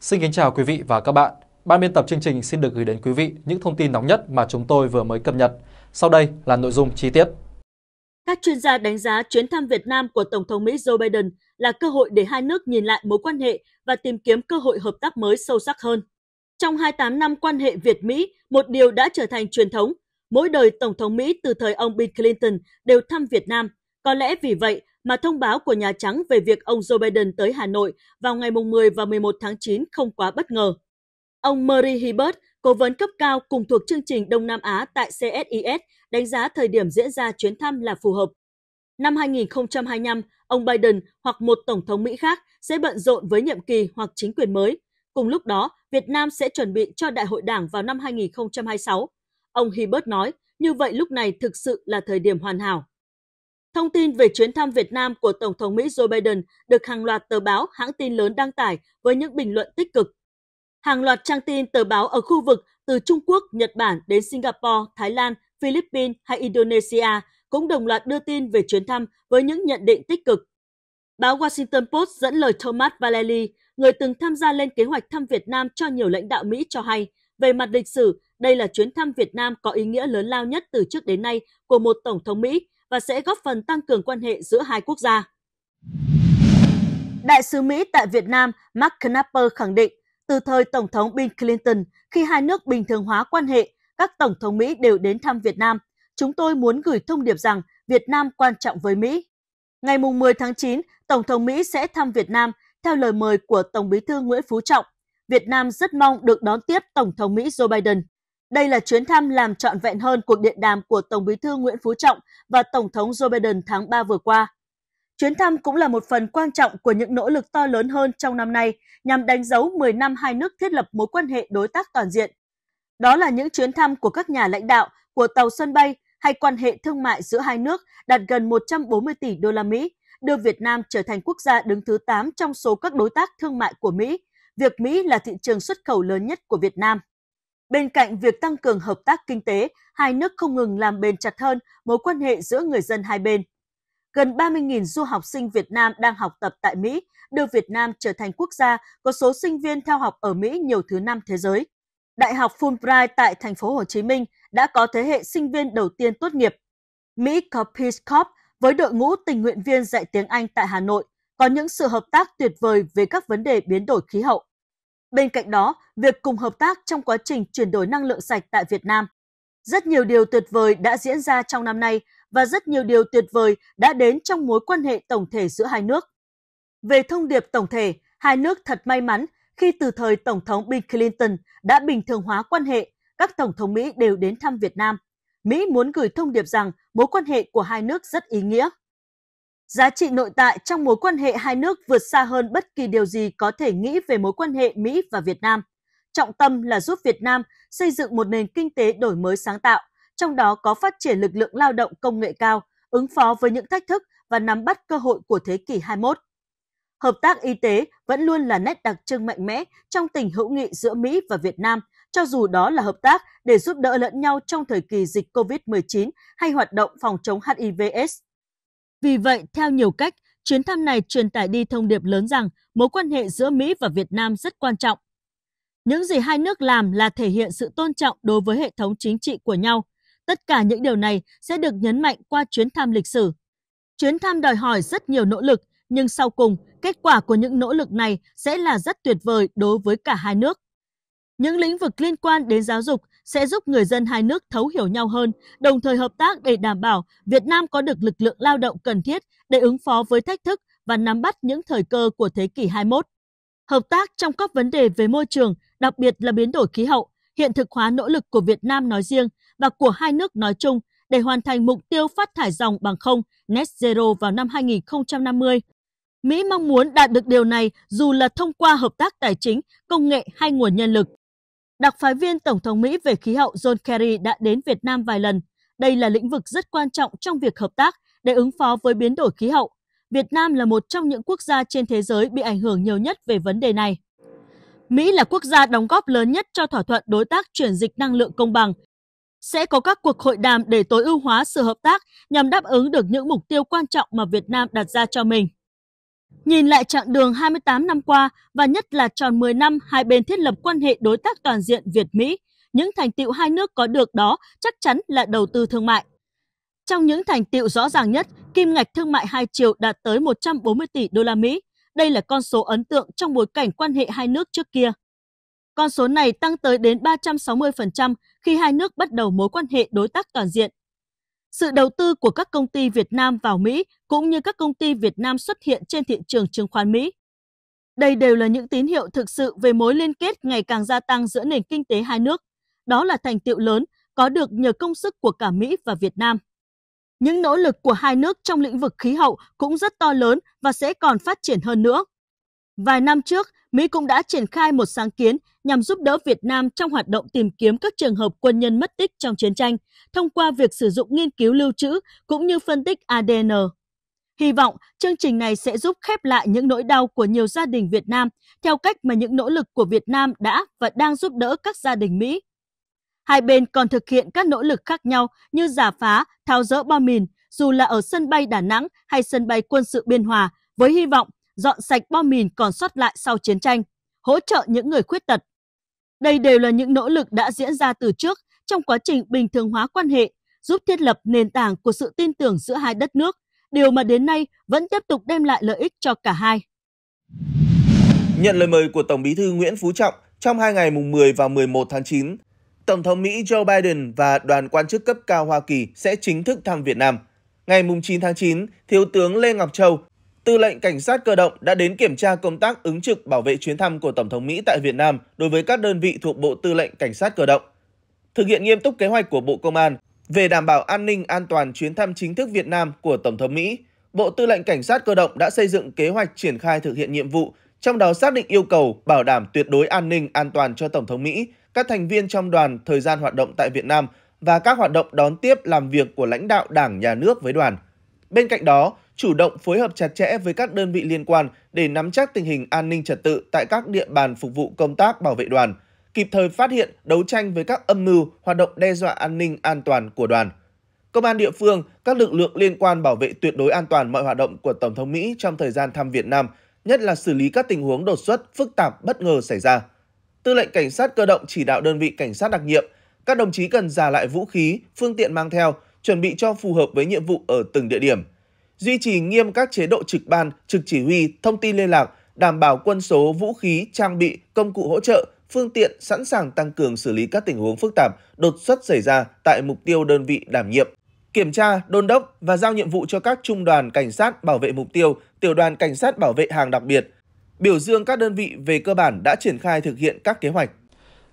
Xin kính chào quý vị và các bạn. Ban biên tập chương trình xin được gửi đến quý vị những thông tin nóng nhất mà chúng tôi vừa mới cập nhật. Sau đây là nội dung chi tiết. Các chuyên gia đánh giá chuyến thăm Việt Nam của Tổng thống Mỹ Joe Biden là cơ hội để hai nước nhìn lại mối quan hệ và tìm kiếm cơ hội hợp tác mới sâu sắc hơn. Trong 28 năm quan hệ Việt-Mỹ, một điều đã trở thành truyền thống. Mỗi đời Tổng thống Mỹ từ thời ông Bill Clinton đều thăm Việt Nam. Có lẽ vì vậy mà thông báo của Nhà Trắng về việc ông Joe Biden tới Hà Nội vào ngày 10 và 11 tháng 9 không quá bất ngờ. Ông Murray Hibbert, cố vấn cấp cao cùng thuộc chương trình Đông Nam Á tại CSIS, đánh giá thời điểm diễn ra chuyến thăm là phù hợp. Năm 2025, ông Biden hoặc một Tổng thống Mỹ khác sẽ bận rộn với nhiệm kỳ hoặc chính quyền mới. Cùng lúc đó, Việt Nam sẽ chuẩn bị cho Đại hội Đảng vào năm 2026. Ông Hibbert nói, như vậy lúc này thực sự là thời điểm hoàn hảo. Thông tin về chuyến thăm Việt Nam của Tổng thống Mỹ Joe Biden được hàng loạt tờ báo, hãng tin lớn đăng tải với những bình luận tích cực. Hàng loạt trang tin tờ báo ở khu vực từ Trung Quốc, Nhật Bản đến Singapore, Thái Lan, Philippines hay Indonesia cũng đồng loạt đưa tin về chuyến thăm với những nhận định tích cực. Báo Washington Post dẫn lời Thomas Valeri, người từng tham gia lên kế hoạch thăm Việt Nam cho nhiều lãnh đạo Mỹ cho hay, về mặt lịch sử, đây là chuyến thăm Việt Nam có ý nghĩa lớn lao nhất từ trước đến nay của một Tổng thống Mỹ và sẽ góp phần tăng cường quan hệ giữa hai quốc gia. Đại sứ Mỹ tại Việt Nam Mark Knapper khẳng định, từ thời Tổng thống Bill Clinton, khi hai nước bình thường hóa quan hệ, các Tổng thống Mỹ đều đến thăm Việt Nam. Chúng tôi muốn gửi thông điệp rằng Việt Nam quan trọng với Mỹ. Ngày 10 tháng 9, Tổng thống Mỹ sẽ thăm Việt Nam theo lời mời của Tổng bí thư Nguyễn Phú Trọng. Việt Nam rất mong được đón tiếp Tổng thống Mỹ Joe Biden. Đây là chuyến thăm làm trọn vẹn hơn cuộc điện đàm của Tổng bí thư Nguyễn Phú Trọng và Tổng thống Joe Biden tháng 3 vừa qua. Chuyến thăm cũng là một phần quan trọng của những nỗ lực to lớn hơn trong năm nay nhằm đánh dấu 10 năm hai nước thiết lập mối quan hệ đối tác toàn diện. Đó là những chuyến thăm của các nhà lãnh đạo, của tàu sân bay hay quan hệ thương mại giữa hai nước đạt gần 140 tỷ đô la Mỹ, đưa Việt Nam trở thành quốc gia đứng thứ 8 trong số các đối tác thương mại của Mỹ. Việc Mỹ là thị trường xuất khẩu lớn nhất của Việt Nam. Bên cạnh việc tăng cường hợp tác kinh tế, hai nước không ngừng làm bền chặt hơn mối quan hệ giữa người dân hai bên. Gần 30.000 du học sinh Việt Nam đang học tập tại Mỹ, đưa Việt Nam trở thành quốc gia có số sinh viên theo học ở Mỹ nhiều thứ năm thế giới. Đại học Fulbright tại thành phố Hồ Chí Minh đã có thế hệ sinh viên đầu tiên tốt nghiệp. Mỹ có Peace Corps với đội ngũ tình nguyện viên dạy tiếng Anh tại Hà Nội có những sự hợp tác tuyệt vời về các vấn đề biến đổi khí hậu. Bên cạnh đó, việc cùng hợp tác trong quá trình chuyển đổi năng lượng sạch tại Việt Nam. Rất nhiều điều tuyệt vời đã diễn ra trong năm nay và rất nhiều điều tuyệt vời đã đến trong mối quan hệ tổng thể giữa hai nước. Về thông điệp tổng thể, hai nước thật may mắn khi từ thời Tổng thống Bill Clinton đã bình thường hóa quan hệ, các Tổng thống Mỹ đều đến thăm Việt Nam. Mỹ muốn gửi thông điệp rằng mối quan hệ của hai nước rất ý nghĩa. Giá trị nội tại trong mối quan hệ hai nước vượt xa hơn bất kỳ điều gì có thể nghĩ về mối quan hệ Mỹ và Việt Nam. Trọng tâm là giúp Việt Nam xây dựng một nền kinh tế đổi mới sáng tạo, trong đó có phát triển lực lượng lao động công nghệ cao, ứng phó với những thách thức và nắm bắt cơ hội của thế kỷ 21. Hợp tác y tế vẫn luôn là nét đặc trưng mạnh mẽ trong tình hữu nghị giữa Mỹ và Việt Nam, cho dù đó là hợp tác để giúp đỡ lẫn nhau trong thời kỳ dịch COVID-19 hay hoạt động phòng chống HIV/AIDS. Vì vậy, theo nhiều cách, chuyến thăm này truyền tải đi thông điệp lớn rằng mối quan hệ giữa Mỹ và Việt Nam rất quan trọng. Những gì hai nước làm là thể hiện sự tôn trọng đối với hệ thống chính trị của nhau. Tất cả những điều này sẽ được nhấn mạnh qua chuyến thăm lịch sử. Chuyến thăm đòi hỏi rất nhiều nỗ lực, nhưng sau cùng, kết quả của những nỗ lực này sẽ là rất tuyệt vời đối với cả hai nước. Những lĩnh vực liên quan đến giáo dục sẽ giúp người dân hai nước thấu hiểu nhau hơn, đồng thời hợp tác để đảm bảo Việt Nam có được lực lượng lao động cần thiết để ứng phó với thách thức và nắm bắt những thời cơ của thế kỷ 21. Hợp tác trong các vấn đề về môi trường, đặc biệt là biến đổi khí hậu, hiện thực hóa nỗ lực của Việt Nam nói riêng và của hai nước nói chung để hoàn thành mục tiêu phát thải dòng bằng không net zero vào năm 2050. Mỹ mong muốn đạt được điều này dù là thông qua hợp tác tài chính, công nghệ hay nguồn nhân lực. Đặc phái viên Tổng thống Mỹ về khí hậu John Kerry đã đến Việt Nam vài lần. Đây là lĩnh vực rất quan trọng trong việc hợp tác để ứng phó với biến đổi khí hậu. Việt Nam là một trong những quốc gia trên thế giới bị ảnh hưởng nhiều nhất về vấn đề này. Mỹ là quốc gia đóng góp lớn nhất cho thỏa thuận đối tác chuyển dịch năng lượng công bằng. Sẽ có các cuộc hội đàm để tối ưu hóa sự hợp tác nhằm đáp ứng được những mục tiêu quan trọng mà Việt Nam đặt ra cho mình. Nhìn lại chặng đường 28 năm qua và nhất là tròn 10 năm hai bên thiết lập quan hệ đối tác toàn diện Việt-Mỹ, những thành tiệu hai nước có được đó chắc chắn là đầu tư thương mại. Trong những thành tiệu rõ ràng nhất, kim ngạch thương mại hai chiều đạt tới 140 tỷ đô la Mỹ. Đây là con số ấn tượng trong bối cảnh quan hệ hai nước trước kia. Con số này tăng tới đến 360% khi hai nước bắt đầu mối quan hệ đối tác toàn diện sự đầu tư của các công ty Việt Nam vào Mỹ cũng như các công ty Việt Nam xuất hiện trên thị trường chứng khoán Mỹ. Đây đều là những tín hiệu thực sự về mối liên kết ngày càng gia tăng giữa nền kinh tế hai nước. Đó là thành tiệu lớn có được nhờ công sức của cả Mỹ và Việt Nam. Những nỗ lực của hai nước trong lĩnh vực khí hậu cũng rất to lớn và sẽ còn phát triển hơn nữa. Vài năm trước, Mỹ cũng đã triển khai một sáng kiến nhằm giúp đỡ Việt Nam trong hoạt động tìm kiếm các trường hợp quân nhân mất tích trong chiến tranh thông qua việc sử dụng nghiên cứu lưu trữ cũng như phân tích ADN. Hy vọng chương trình này sẽ giúp khép lại những nỗi đau của nhiều gia đình Việt Nam theo cách mà những nỗ lực của Việt Nam đã và đang giúp đỡ các gia đình Mỹ. Hai bên còn thực hiện các nỗ lực khác nhau như giả phá, tháo dỡ bom mìn, dù là ở sân bay Đà Nẵng hay sân bay quân sự Biên Hòa, với hy vọng dọn sạch bom mìn còn sót lại sau chiến tranh, hỗ trợ những người khuyết tật. Đây đều là những nỗ lực đã diễn ra từ trước trong quá trình bình thường hóa quan hệ, giúp thiết lập nền tảng của sự tin tưởng giữa hai đất nước, điều mà đến nay vẫn tiếp tục đem lại lợi ích cho cả hai. Nhận lời mời của Tổng bí thư Nguyễn Phú Trọng trong hai ngày mùng 10 và 11 tháng 9, Tổng thống Mỹ Joe Biden và đoàn quan chức cấp cao Hoa Kỳ sẽ chính thức thăm Việt Nam. Ngày mùng 9 tháng 9, Thiếu tướng Lê Ngọc Châu, Tư lệnh Cảnh sát cơ động đã đến kiểm tra công tác ứng trực bảo vệ chuyến thăm của Tổng thống Mỹ tại Việt Nam đối với các đơn vị thuộc Bộ Tư lệnh Cảnh sát cơ động. Thực hiện nghiêm túc kế hoạch của Bộ Công an về đảm bảo an ninh an toàn chuyến thăm chính thức Việt Nam của Tổng thống Mỹ, Bộ Tư lệnh Cảnh sát cơ động đã xây dựng kế hoạch triển khai thực hiện nhiệm vụ, trong đó xác định yêu cầu bảo đảm tuyệt đối an ninh an toàn cho Tổng thống Mỹ, các thành viên trong đoàn thời gian hoạt động tại Việt Nam và các hoạt động đón tiếp làm việc của lãnh đạo Đảng, Nhà nước với đoàn. Bên cạnh đó, chủ động phối hợp chặt chẽ với các đơn vị liên quan để nắm chắc tình hình an ninh trật tự tại các địa bàn phục vụ công tác bảo vệ đoàn, kịp thời phát hiện, đấu tranh với các âm mưu, hoạt động đe dọa an ninh an toàn của đoàn. Công an địa phương, các lực lượng liên quan bảo vệ tuyệt đối an toàn mọi hoạt động của Tổng thống Mỹ trong thời gian thăm Việt Nam, nhất là xử lý các tình huống đột xuất, phức tạp, bất ngờ xảy ra. Tư lệnh Cảnh sát cơ động chỉ đạo đơn vị cảnh sát đặc nhiệm, các đồng chí cần giả lại vũ khí, phương tiện mang theo, chuẩn bị cho phù hợp với nhiệm vụ ở từng địa điểm – duy trì nghiêm các chế độ trực ban, trực chỉ huy, thông tin liên lạc, đảm bảo quân số, vũ khí, trang bị, công cụ hỗ trợ, phương tiện sẵn sàng tăng cường xử lý các tình huống phức tạp, đột xuất xảy ra tại mục tiêu đơn vị đảm nhiệm. Kiểm tra, đôn đốc và giao nhiệm vụ cho các trung đoàn cảnh sát bảo vệ mục tiêu, tiểu đoàn cảnh sát bảo vệ hàng đặc biệt. Biểu dương các đơn vị về cơ bản đã triển khai thực hiện các kế hoạch.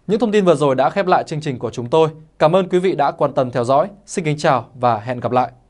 Những thông tin vừa rồi đã khép lại chương trình của chúng tôi. Cảm ơn quý vị đã quan tâm theo dõi. Xin kính chào và hẹn gặp lại.